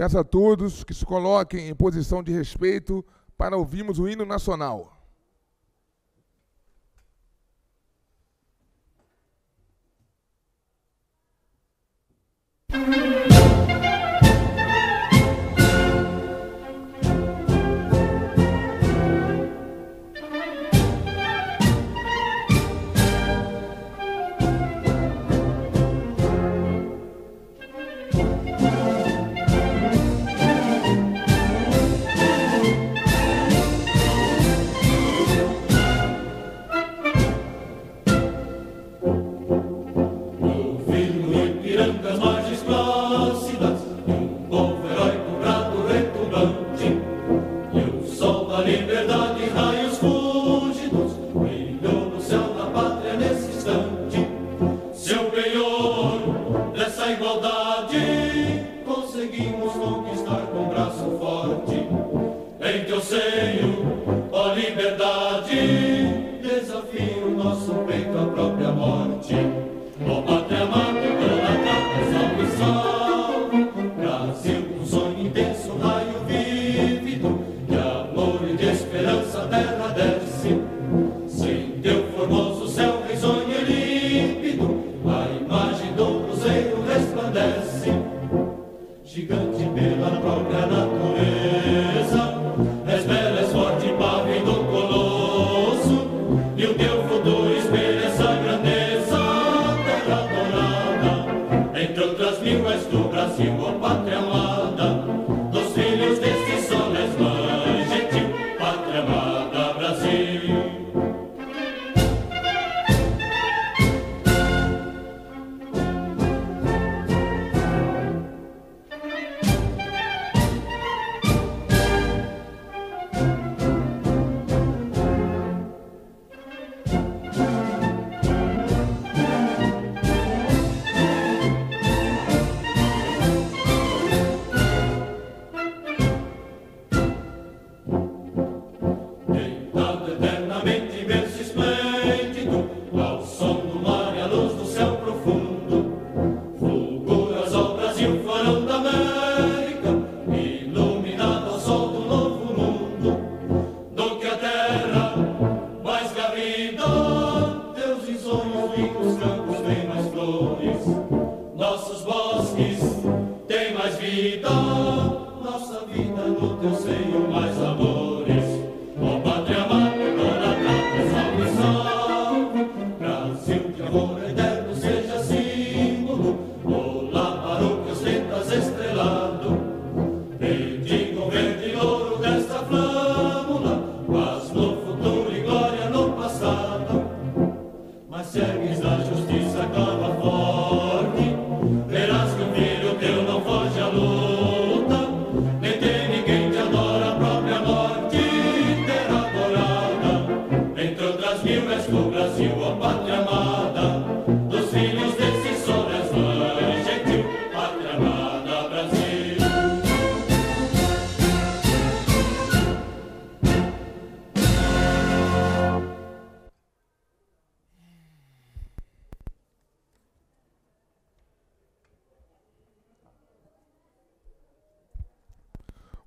Peço a todos que se coloquem em posição de respeito para ouvirmos o hino nacional.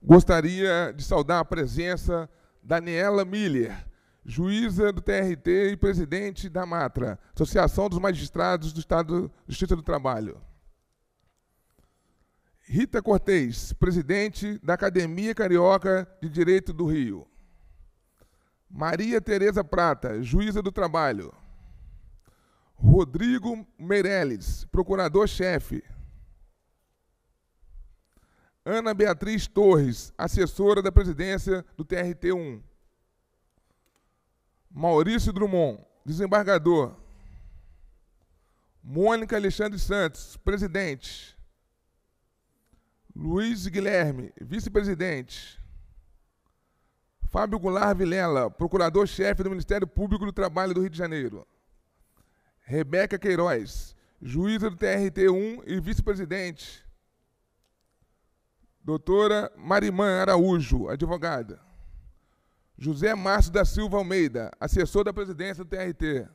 Gostaria de saudar a presença Daniela Miller, juíza do TRT e presidente da MATRA, Associação dos Magistrados do Estado Justiça do Trabalho. Rita Cortez, presidente da Academia Carioca de Direito do Rio. Maria Tereza Prata, juíza do Trabalho. Rodrigo Meirelles, procurador-chefe. Ana Beatriz Torres, assessora da presidência do TRT1. Maurício Drummond, desembargador. Mônica Alexandre Santos, presidente. Luiz Guilherme, vice-presidente. Fábio Goulart Vilela, procurador-chefe do Ministério Público do Trabalho do Rio de Janeiro. Rebeca Queiroz, juíza do TRT1 e vice-presidente. Doutora Marimã Araújo, advogada. José Márcio da Silva Almeida, assessor da presidência do TRT.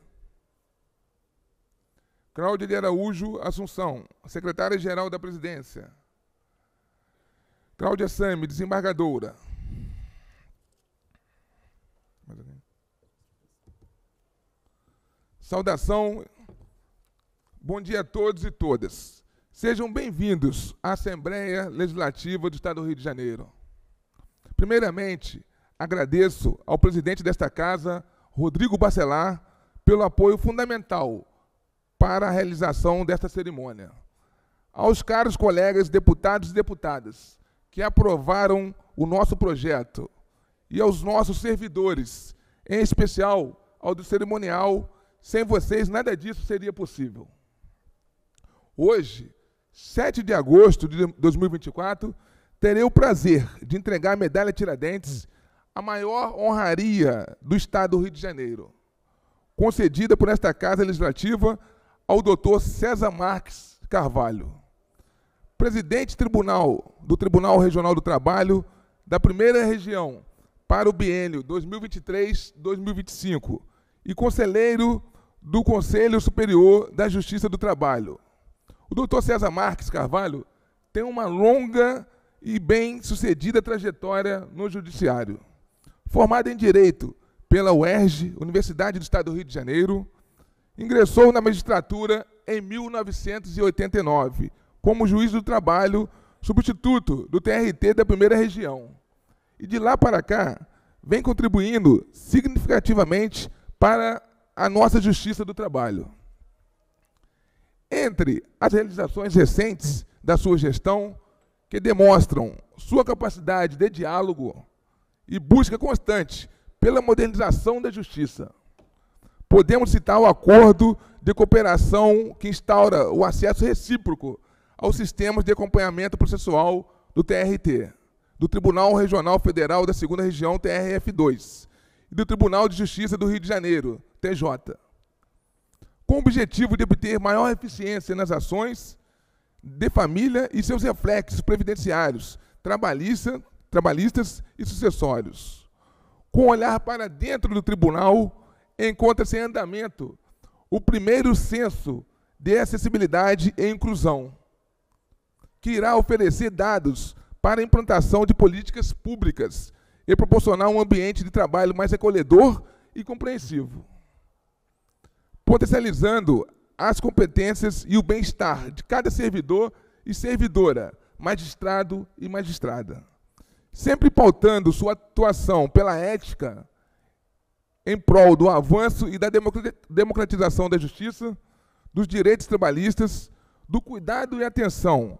Cláudia de Araújo Assunção, secretária-geral da presidência. Cláudia Sami, desembargadora. Saudação, bom dia a todos e todas. Sejam bem-vindos à Assembleia Legislativa do Estado do Rio de Janeiro. Primeiramente, agradeço ao presidente desta casa, Rodrigo Bacelar, pelo apoio fundamental para a realização desta cerimônia. Aos caros colegas deputados e deputadas que aprovaram o nosso projeto e aos nossos servidores, em especial ao do cerimonial, sem vocês nada disso seria possível. Hoje, 7 de agosto de 2024, terei o prazer de entregar a medalha Tiradentes, a maior honraria do Estado do Rio de Janeiro, concedida por esta Casa Legislativa ao doutor César Marques Carvalho, presidente tribunal do Tribunal Regional do Trabalho da Primeira Região para o biênio 2023-2025 e conselheiro do Conselho Superior da Justiça do Trabalho o doutor César Marques Carvalho tem uma longa e bem-sucedida trajetória no judiciário. Formado em Direito pela UERJ, Universidade do Estado do Rio de Janeiro, ingressou na magistratura em 1989, como juiz do trabalho substituto do TRT da primeira região. E de lá para cá, vem contribuindo significativamente para a nossa justiça do trabalho. Entre as realizações recentes da sua gestão, que demonstram sua capacidade de diálogo e busca constante pela modernização da justiça. Podemos citar o acordo de cooperação que instaura o acesso recíproco aos sistemas de acompanhamento processual do TRT, do Tribunal Regional Federal da 2 Região, TRF2, e do Tribunal de Justiça do Rio de Janeiro, TJ com o objetivo de obter maior eficiência nas ações de família e seus reflexos previdenciários, trabalhista, trabalhistas e sucessórios. Com o olhar para dentro do tribunal, encontra-se em andamento o primeiro censo de acessibilidade e inclusão, que irá oferecer dados para a implantação de políticas públicas e proporcionar um ambiente de trabalho mais acolhedor e compreensivo potencializando as competências e o bem-estar de cada servidor e servidora, magistrado e magistrada. Sempre pautando sua atuação pela ética em prol do avanço e da democratização da justiça, dos direitos trabalhistas, do cuidado e atenção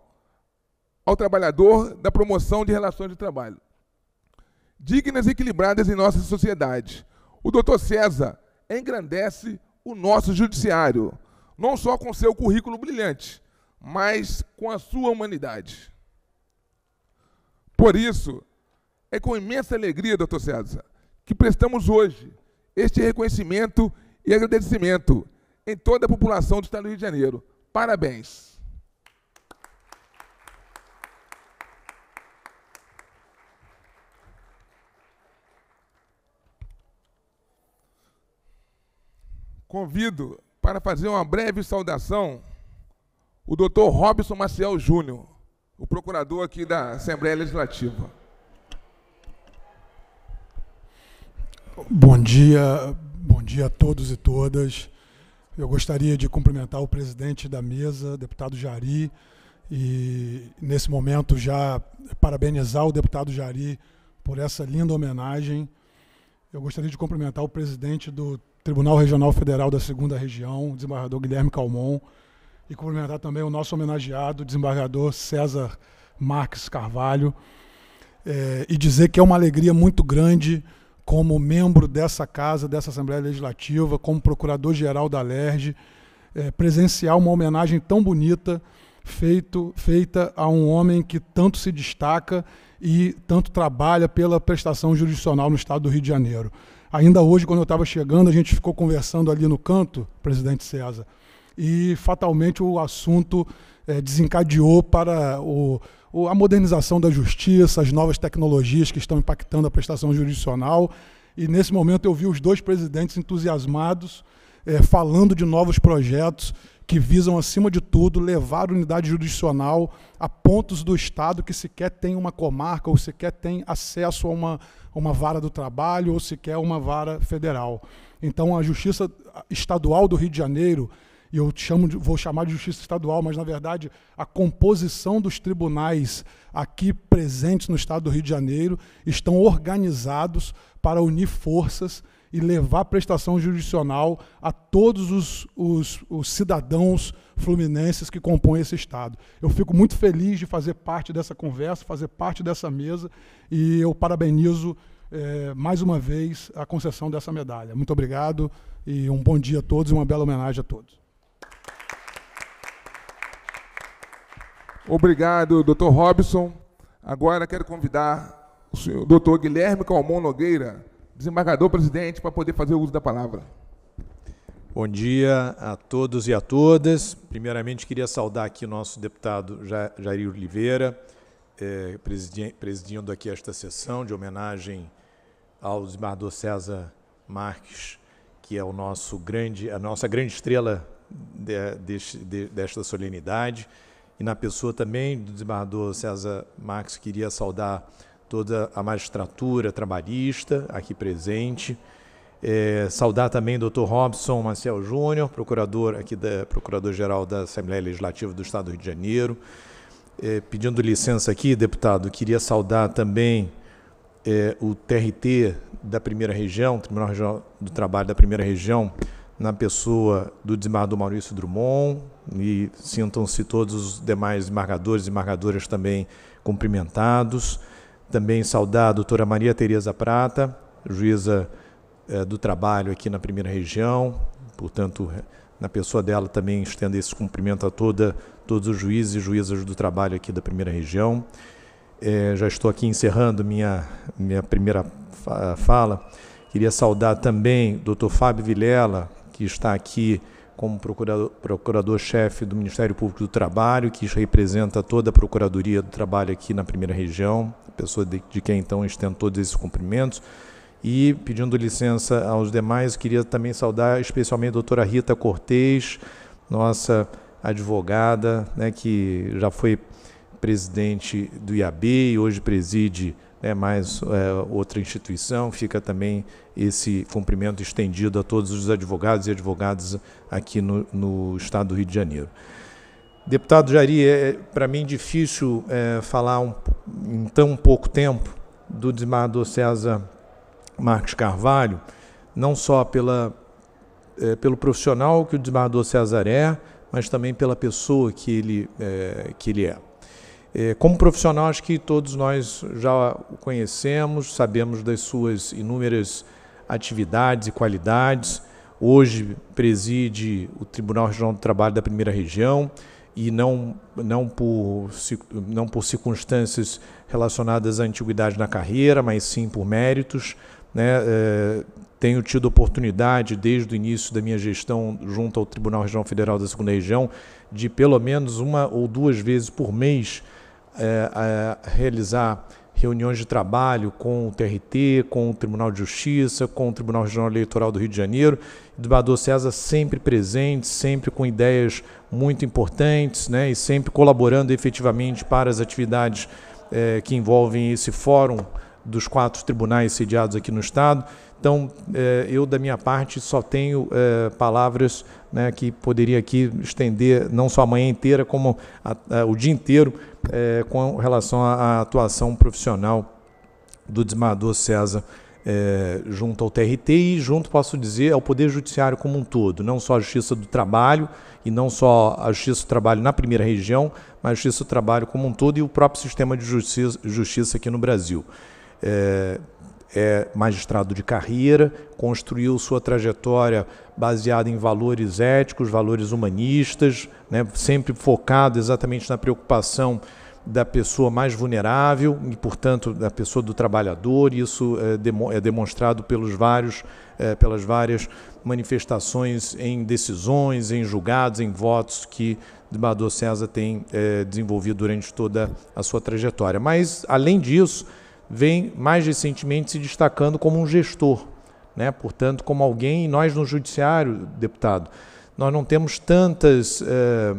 ao trabalhador, da promoção de relações de trabalho. Dignas e equilibradas em nossa sociedade. O doutor César engrandece o nosso judiciário, não só com seu currículo brilhante, mas com a sua humanidade. Por isso, é com imensa alegria, doutor César, que prestamos hoje este reconhecimento e agradecimento em toda a população do Estado do Rio de Janeiro. Parabéns. convido para fazer uma breve saudação o doutor Robson Maciel Júnior, o procurador aqui da Assembleia Legislativa. Bom dia, bom dia a todos e todas. Eu gostaria de cumprimentar o presidente da mesa, deputado Jari, e nesse momento já parabenizar o deputado Jari por essa linda homenagem. Eu gostaria de cumprimentar o presidente do Tribunal Regional Federal da Segunda Região, desembargador Guilherme Calmon, e cumprimentar também o nosso homenageado, desembargador César Marques Carvalho, é, e dizer que é uma alegria muito grande, como membro dessa casa, dessa Assembleia Legislativa, como procurador-geral da LERJ, é, eh, presenciar uma homenagem tão bonita feito, feita a um homem que tanto se destaca e tanto trabalha pela prestação jurisdicional no Estado do Rio de Janeiro. Ainda hoje, quando eu estava chegando, a gente ficou conversando ali no canto, presidente César, e fatalmente o assunto é, desencadeou para o, o, a modernização da justiça, as novas tecnologias que estão impactando a prestação jurisdicional. E nesse momento eu vi os dois presidentes entusiasmados é, falando de novos projetos que visam, acima de tudo, levar a unidade jurisdicional a pontos do Estado que sequer tem uma comarca ou sequer tem acesso a uma, uma vara do trabalho ou sequer uma vara federal. Então, a Justiça Estadual do Rio de Janeiro, e eu chamo de, vou chamar de Justiça Estadual, mas, na verdade, a composição dos tribunais aqui presentes no Estado do Rio de Janeiro estão organizados para unir forças e levar prestação jurisdicional a todos os, os, os, cidadãos fluminenses que compõem esse Estado. Eu fico muito feliz de fazer parte dessa conversa, fazer parte dessa mesa, e eu parabenizo eh, mais uma vez a concessão dessa medalha. Muito obrigado e um bom dia a todos e uma bela homenagem a todos. Obrigado, doutor Robson. Agora quero convidar o senhor, doutor Guilherme Calmon Nogueira, Desembargador, presidente, para poder fazer uso da palavra. Bom dia a todos e a todas. Primeiramente, queria saudar aqui o nosso deputado Jair Oliveira, eh, presidindo aqui esta sessão de homenagem ao desembargador César Marques, que é o nosso grande, a nossa grande estrela desta solenidade. E na pessoa também do desembargador César Marques, queria saudar toda a magistratura trabalhista aqui presente. É, saudar também o Dr. Robson Maciel Júnior, procurador aqui da Procurador-Geral da Assembleia Legislativa do Estado do Rio de Janeiro. É, pedindo licença aqui, deputado, queria saudar também é, o TRT da Primeira Região, Tribunal do Trabalho da Primeira Região, na pessoa do desembargador Maurício Drummond, e sintam-se todos os demais desembargadores e desembargadoras também cumprimentados. Também saudar a doutora Maria Tereza Prata, juíza eh, do trabalho aqui na primeira região. Portanto, eh, na pessoa dela também estendo esse cumprimento a toda, todos os juízes e juízas do trabalho aqui da primeira região. Eh, já estou aqui encerrando minha, minha primeira fa fala. Queria saudar também o doutor Fábio Vilela, que está aqui como procurador-chefe do Ministério Público do Trabalho, que representa toda a Procuradoria do Trabalho aqui na primeira região pessoa de, de quem então estendo todos esses cumprimentos. E pedindo licença aos demais, queria também saudar especialmente a doutora Rita Cortez, nossa advogada, né, que já foi presidente do IAB e hoje preside né, mais é, outra instituição. Fica também esse cumprimento estendido a todos os advogados e advogadas aqui no, no estado do Rio de Janeiro. Deputado Jari, é, é para mim difícil é, falar um, em tão pouco tempo do desembargador César Marques Carvalho, não só pela, é, pelo profissional que o desembargador César é, mas também pela pessoa que ele é, que ele é. é. Como profissional, acho que todos nós já o conhecemos, sabemos das suas inúmeras atividades e qualidades. Hoje preside o Tribunal Regional do Trabalho da Primeira Região, e não, não, por, não por circunstâncias relacionadas à antiguidade na carreira, mas sim por méritos. Né? É, tenho tido oportunidade, desde o início da minha gestão junto ao Tribunal Regional Federal da Segunda Região, de pelo menos uma ou duas vezes por mês é, realizar reuniões de trabalho com o TRT, com o Tribunal de Justiça, com o Tribunal Regional Eleitoral do Rio de Janeiro. O debatedor César sempre presente, sempre com ideias muito importantes né, e sempre colaborando efetivamente para as atividades eh, que envolvem esse fórum dos quatro tribunais sediados aqui no Estado. Então, eh, eu, da minha parte, só tenho eh, palavras né, que poderia aqui estender não só a manhã inteira, como a, a, o dia inteiro é, com relação à atuação profissional do desmador César é, junto ao TRT e junto, posso dizer, ao Poder Judiciário como um todo, não só a Justiça do Trabalho e não só a Justiça do Trabalho na primeira região, mas a Justiça do Trabalho como um todo e o próprio sistema de justiça, justiça aqui no Brasil. É, é magistrado de carreira, construiu sua trajetória baseada em valores éticos, valores humanistas, né, sempre focado exatamente na preocupação da pessoa mais vulnerável e, portanto, da pessoa do trabalhador. Isso eh, é demonstrado pelos vários, eh, pelas várias manifestações em decisões, em julgados, em votos que Bador César tem eh, desenvolvido durante toda a sua trajetória. Mas, além disso, vem mais recentemente se destacando como um gestor, né? portanto, como alguém, nós no Judiciário, deputado, nós não temos tantas. Eh,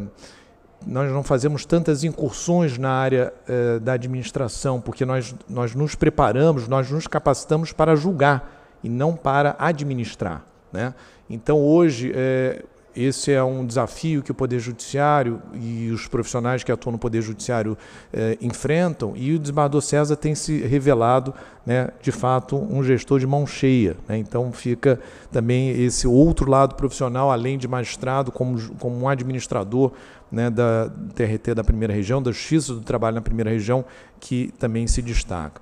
nós não fazemos tantas incursões na área eh, da administração, porque nós, nós nos preparamos, nós nos capacitamos para julgar e não para administrar. Né? Então, hoje, eh, esse é um desafio que o Poder Judiciário e os profissionais que atuam no Poder Judiciário eh, enfrentam, e o desembargador César tem se revelado, né, de fato, um gestor de mão cheia. Né? Então fica também esse outro lado profissional, além de magistrado, como, como um administrador, né, da TRT da primeira região, da Justiça do Trabalho na primeira região, que também se destaca.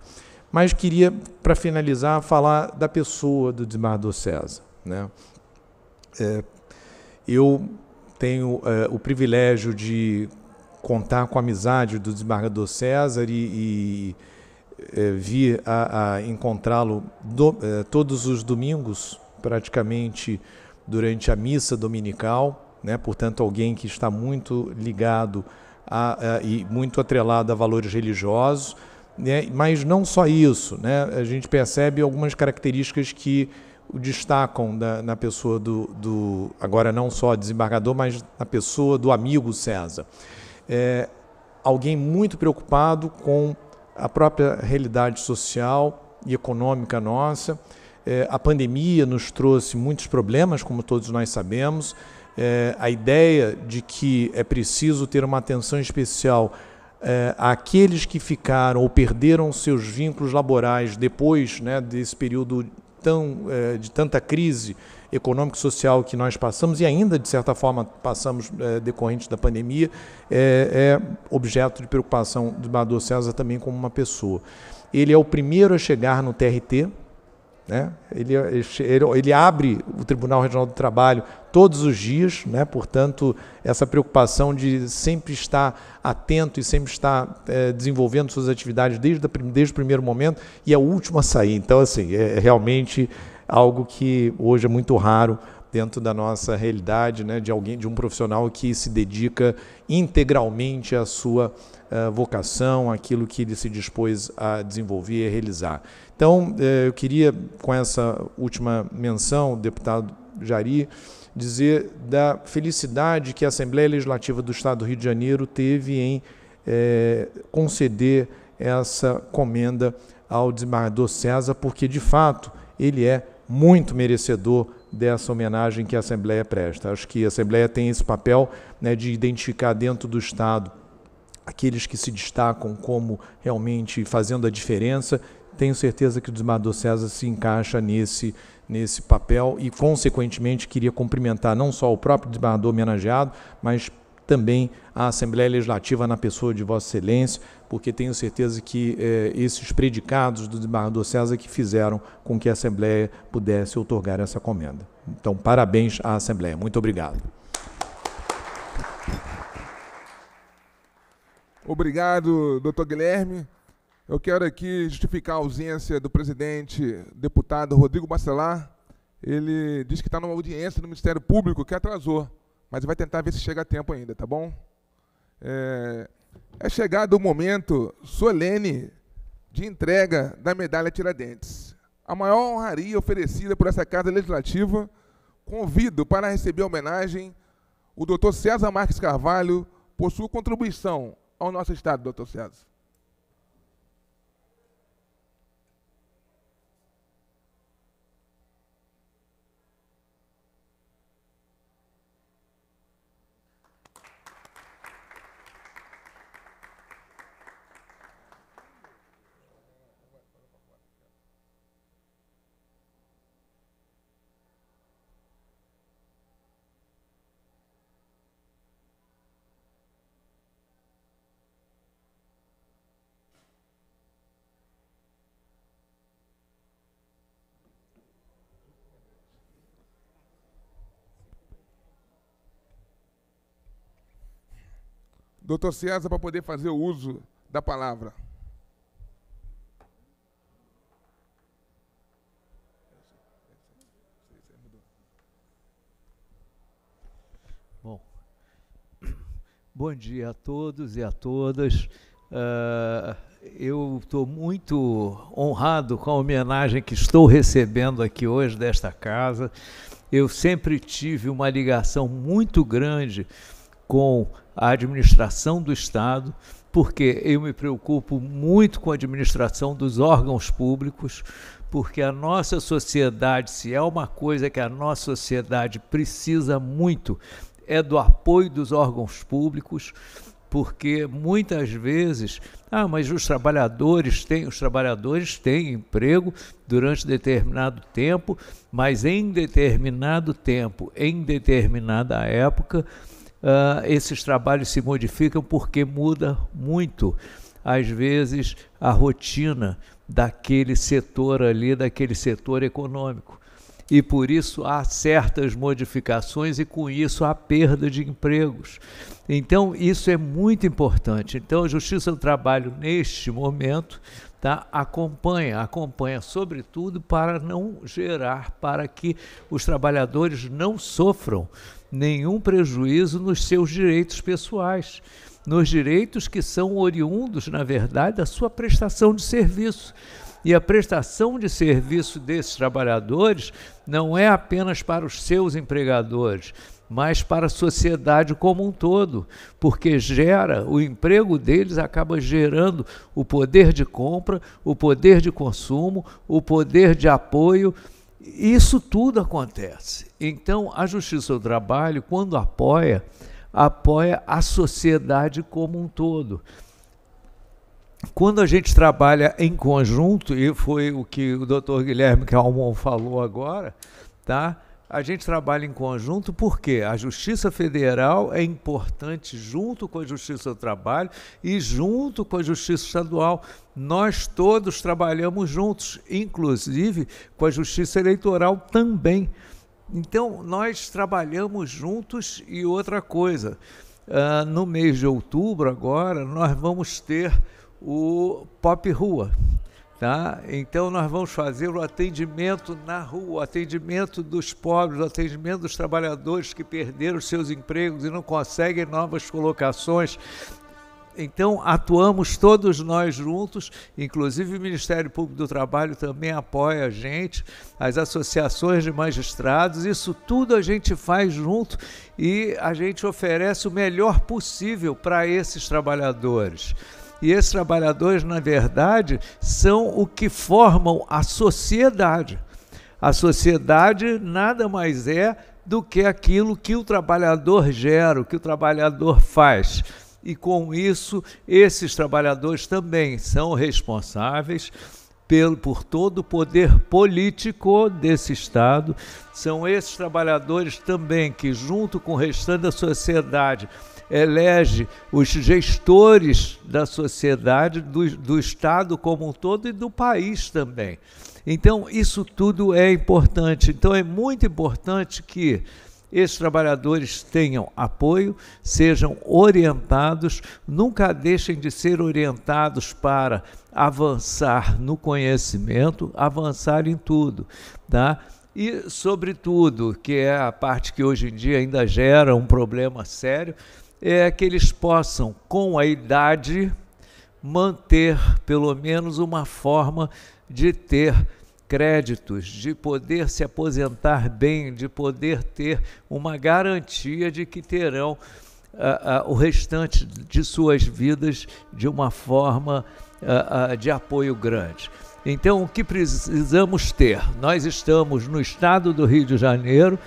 Mas queria, para finalizar, falar da pessoa do desembargador César. Né? É, eu tenho é, o privilégio de contar com a amizade do desembargador César e, e é, vir a, a encontrá-lo é, todos os domingos, praticamente durante a missa dominical né? portanto, alguém que está muito ligado a, a, e muito atrelado a valores religiosos, né? mas não só isso, né? a gente percebe algumas características que o destacam da, na pessoa do, do, agora não só desembargador, mas na pessoa do amigo César. É, alguém muito preocupado com a própria realidade social e econômica nossa. É, a pandemia nos trouxe muitos problemas, como todos nós sabemos, é, a ideia de que é preciso ter uma atenção especial é, àqueles que ficaram ou perderam seus vínculos laborais depois né, desse período tão, é, de tanta crise econômico social que nós passamos e ainda, de certa forma, passamos é, decorrente da pandemia, é, é, objeto de preocupação do Bador César também como uma pessoa. Ele é o primeiro a chegar no TRT, né? Ele, ele, ele, abre o Tribunal Regional do Trabalho todos os dias, né? portanto, essa preocupação de sempre estar atento e sempre estar é, desenvolvendo suas atividades desde, a, desde o primeiro momento e a última a sair. Então, assim, é, é realmente algo que hoje é muito raro dentro da nossa realidade, né? de alguém, de um profissional que se dedica integralmente à sua uh, vocação, àquilo que ele se dispôs a desenvolver e a realizar. Então, eh, eu queria, com essa última menção, deputado Jari, dizer da felicidade que a Assembleia Legislativa do Estado do Rio de Janeiro teve em eh, conceder essa comenda ao desembargador César, porque, de fato, ele é muito merecedor dessa homenagem que a Assembleia presta. Acho que a Assembleia tem esse papel né, de identificar dentro do Estado aqueles que se destacam como realmente fazendo a diferença tenho certeza que o desembargador César se encaixa nesse, nesse papel e, consequentemente, queria cumprimentar não só o próprio desembargador homenageado, mas também a Assembleia Legislativa na pessoa de Vossa Excelência, porque tenho certeza que eh, esses predicados do desembargador César que fizeram com que a Assembleia pudesse otorgar essa comenda. Então, parabéns à Assembleia. Muito obrigado. Obrigado, doutor Guilherme. Eu quero aqui justificar a ausência do presidente, deputado Rodrigo Bacelar. Ele diz que está numa audiência do Ministério Público que atrasou, mas vai tentar ver se chega a tempo ainda, tá bom? É, é chegado o momento solene de entrega da medalha Tiradentes. A maior honraria oferecida por essa Casa Legislativa, convido para receber a homenagem o doutor César Marques Carvalho por sua contribuição ao nosso Estado, doutor César. doutor César para poder fazer o uso da palavra. Bom, bom dia a todos e a todas. Uh, eu estou muito honrado com a homenagem que estou recebendo aqui hoje desta casa. Eu sempre tive uma ligação muito grande com a administração do Estado, porque eu me preocupo muito com a administração dos órgãos públicos, porque a nossa sociedade, se é uma coisa que a nossa sociedade precisa muito, é do apoio dos órgãos públicos, porque muitas vezes, ah, mas os trabalhadores têm, os trabalhadores têm emprego durante determinado tempo, mas em determinado tempo, em determinada época, uh, esses trabalhos se modificam porque muda muito, às vezes, a rotina daquele setor ali, daquele setor econômico. E por isso há certas modificações e com isso há perda de empregos. Então, isso é muito importante. Então, a Justiça do Trabalho, neste momento, tá? acompanha, acompanha sobretudo para não gerar, para que os trabalhadores não sofram nenhum prejuízo nos seus direitos pessoais, nos direitos que são oriundos, na verdade, da sua prestação de serviço. E a prestação de serviço desses trabalhadores não é apenas para os seus empregadores, mas para a sociedade como um todo, porque gera, o emprego deles acaba gerando o poder de compra, o poder de consumo, o poder de apoio. Isso tudo acontece. Então, a Justiça do Trabalho, quando apoia, apoia a sociedade como um todo. Quando a gente trabalha em conjunto, e foi o que o doutor Guilherme Calmon falou agora, tá? a gente trabalha em conjunto porque a Justiça Federal é importante junto com a Justiça do Trabalho e junto com a Justiça Estadual. Nós todos trabalhamos juntos, inclusive com a Justiça Eleitoral também. Então, nós trabalhamos juntos e outra coisa. Uh, no mês de outubro, agora, nós vamos ter o Pop Rua. Tá? Então, nós vamos fazer o atendimento na rua, o atendimento dos pobres, o atendimento dos trabalhadores que perderam seus empregos e não conseguem novas colocações. Então, atuamos todos nós juntos, inclusive o Ministério Público do Trabalho também apoia a gente, as associações de magistrados, isso tudo a gente faz junto e a gente oferece o melhor possível para esses trabalhadores. E esses trabalhadores, na verdade, são o que formam a sociedade. A sociedade nada mais é do que aquilo que o trabalhador gera, o que o trabalhador faz e com isso esses trabalhadores também são responsáveis pelo, por todo o poder político desse Estado. São esses trabalhadores também que, junto com o restante da sociedade, elege os gestores da sociedade, do, do Estado como um todo e do país também. Então, isso tudo é importante. Então, é muito importante que esses trabalhadores tenham apoio, sejam orientados, nunca deixem de ser orientados para avançar no conhecimento, avançar em tudo, tá? E, sobretudo, que é a parte que hoje em dia ainda gera um problema sério, é que eles possam, com a idade, manter pelo menos uma forma de ter créditos, de poder se aposentar bem, de poder ter uma garantia de que terão ah, ah, o restante de suas vidas de uma forma ah, de apoio grande. Então, o que precisamos ter? Nós estamos no estado do Rio de Janeiro.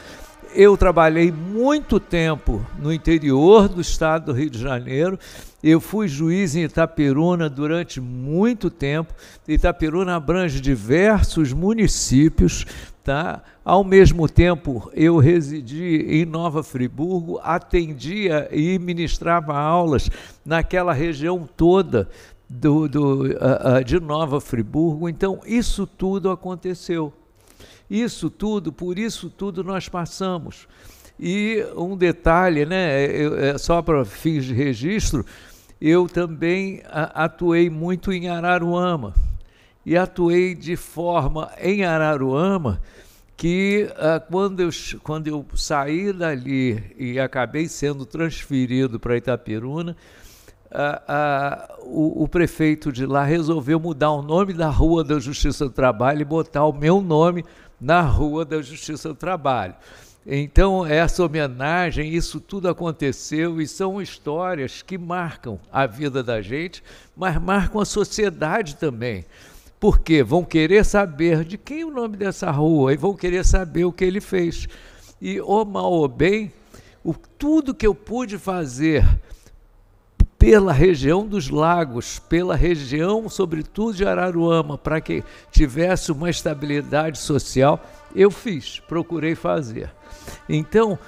Eu trabalhei muito tempo no interior do estado do Rio de Janeiro eu fui juiz em Itaperuna durante muito tempo. Itaperuna abrange diversos municípios, tá? Ao mesmo tempo, eu residi em Nova Friburgo, atendia e ministrava aulas naquela região toda do, do uh, uh, de Nova Friburgo. Então, isso tudo aconteceu. Isso tudo, por isso tudo nós passamos. E um detalhe, né, eu, é, só para fins de registro, eu também atuei muito em Araruama. E atuei de forma em Araruama que uh, quando, eu, quando eu saí dali e acabei sendo transferido para Itaperuna, uh, uh, o, o, prefeito de lá resolveu mudar o nome da Rua da Justiça do Trabalho e botar o meu nome na Rua da Justiça do Trabalho. Então, essa homenagem, isso tudo aconteceu e são histórias que marcam a vida da gente, mas marcam a sociedade também. Porque vão querer saber de quem é o nome dessa rua e vão querer saber o que ele fez. E, ou mal ou bem, o, tudo que eu pude fazer pela região dos lagos, pela região, sobretudo de Araruama, para que tivesse uma estabilidade social, eu fiz, procurei fazer. Então,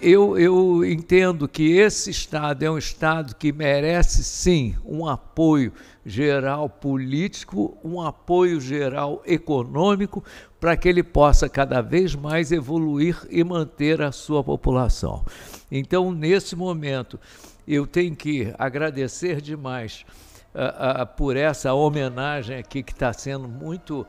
eu, eu entendo que esse Estado é um Estado que merece sim um apoio geral político, um apoio geral econômico, para que ele possa cada vez mais evoluir e manter a sua população. Então, nesse momento, eu tenho que agradecer demais uh, uh, por essa homenagem aqui que está sendo muito,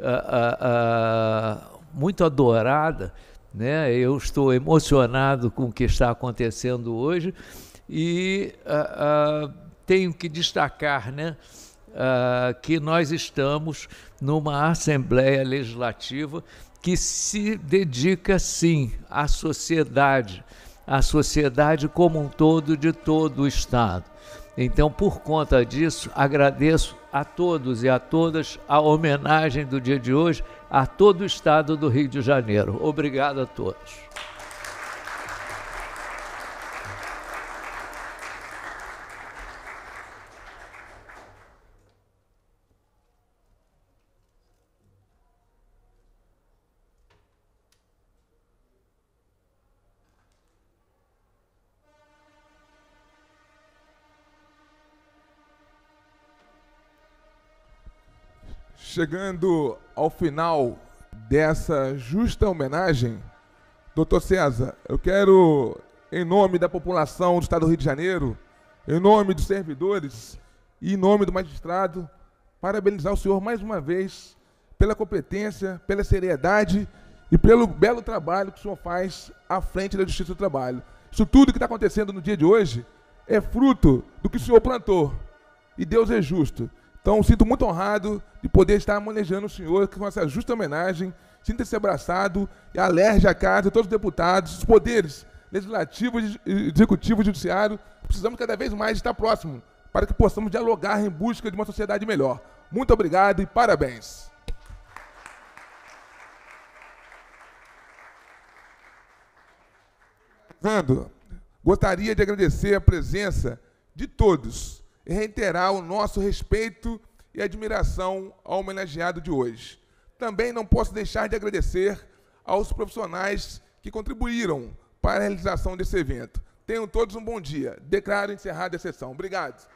uh, muito adorada né? Eu estou emocionado com o que está acontecendo hoje e uh, uh, tenho que destacar né, uh, que nós estamos numa Assembleia Legislativa que se dedica, sim, à sociedade, à sociedade como um todo de todo o Estado. Então, por conta disso, agradeço a todos e a todas a homenagem do dia de hoje a todo o estado do Rio de Janeiro. Obrigado a todos. Chegando ao final dessa justa homenagem, doutor César, eu quero, em nome da população do Estado do Rio de Janeiro, em nome dos servidores e em nome do magistrado, parabenizar o senhor mais uma vez pela competência, pela seriedade e pelo belo trabalho que o senhor faz à frente da Justiça do Trabalho. Isso tudo que está acontecendo no dia de hoje é fruto do que o senhor plantou. E Deus é justo. Então, sinto muito honrado de poder estar manejando o senhor com essa justa homenagem. Sinta-se abraçado e alerge a casa, todos os deputados, os poderes legislativo, executivo, judiciário. Precisamos cada vez mais estar próximo para que possamos dialogar em busca de uma sociedade melhor. Muito obrigado e parabéns. Vando, gostaria de agradecer a presença de todos e reiterar o nosso respeito e admiração ao homenageado de hoje. Também não posso deixar de agradecer aos profissionais que contribuíram para a realização desse evento. Tenham todos um bom dia. Declaro encerrada a sessão. Obrigado.